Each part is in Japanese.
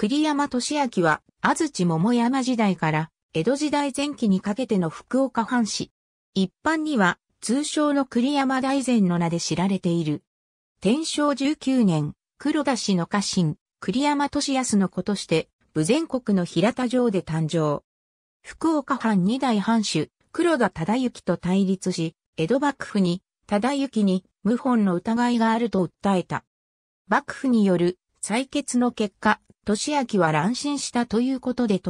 栗山俊明は、安土桃山時代から、江戸時代前期にかけての福岡藩士。一般には、通称の栗山大前の名で知られている。天正19年、黒田氏の家臣、栗山俊康の子として、武前国の平田城で誕生。福岡藩二代藩主、黒田忠之と対立し、江戸幕府に、忠之に謀反の疑いがあると訴えた。幕府による採決の結果、利明は乱心したということで利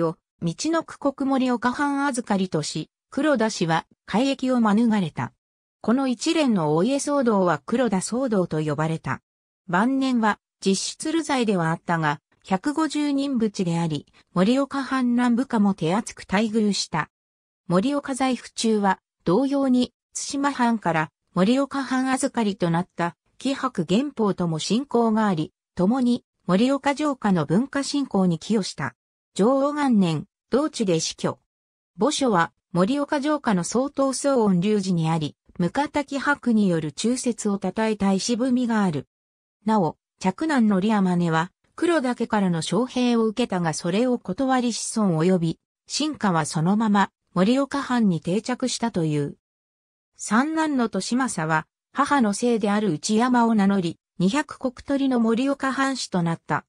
明を、道の区国森岡藩預かりとし、黒田氏は改易を免れた。この一連のお家騒動は黒田騒動と呼ばれた。晩年は実質流罪ではあったが、150人ちであり、森岡藩南部下も手厚く待遇した。森岡在府中は、同様に、津島藩から森岡藩預かりとなった、紀白元宝とも信仰があり、共に森岡城下の文化振興に寄与した。城王元年、同地で死去。墓所は森岡城下の総統総音隆寺にあり、無敵滝博による中説を称えた石踏みがある。なお、嫡男のリアマネは、黒岳からの招聘を受けたがそれを断り子孫及び、進化はそのまま森岡藩に定着したという。三男の利政は、母の姓である内山を名乗り、200国鳥の盛岡藩主となった。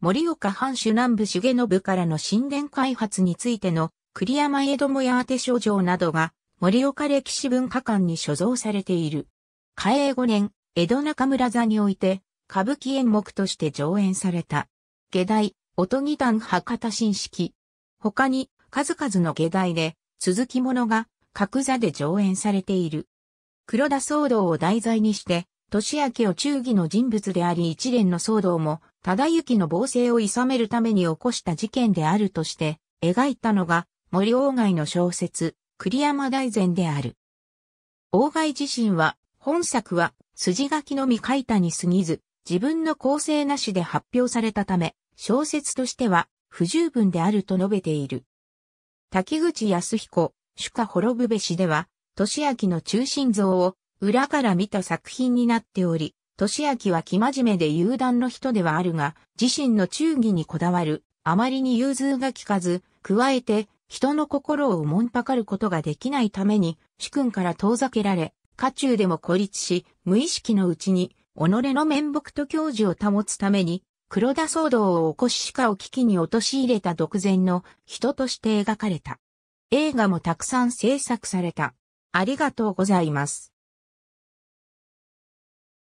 盛岡藩主南部重信からの神殿開発についての栗山江戸もや宛書状などが盛岡歴史文化館に所蔵されている。嘉永5年、江戸中村座において歌舞伎演目として上演された。下題、音義団博多新式。他に数々の下代で続き物が角座で上演されている。黒田騒動を題材にして利明を忠義の人物であり一連の騒動も、忠行の暴政を諌めるために起こした事件であるとして、描いたのが、森鴎外の小説、栗山大善である。鴎外自身は、本作は、筋書きのみ書いたに過ぎず、自分の構成なしで発表されたため、小説としては、不十分であると述べている。滝口康彦、主家滅ぶべしでは、利明の中心像を裏から見た作品になっており、俊明は生真面目で有段の人ではあるが、自身の忠義にこだわる、あまりに融通が効かず、加えて、人の心をもんぱかることができないために、主君から遠ざけられ、家中でも孤立し、無意識のうちに、己の面目と教授を保つために、黒田騒動を起こし鹿を危機に陥れた独善の人として描かれた。映画もたくさん制作された。ありがとうございます。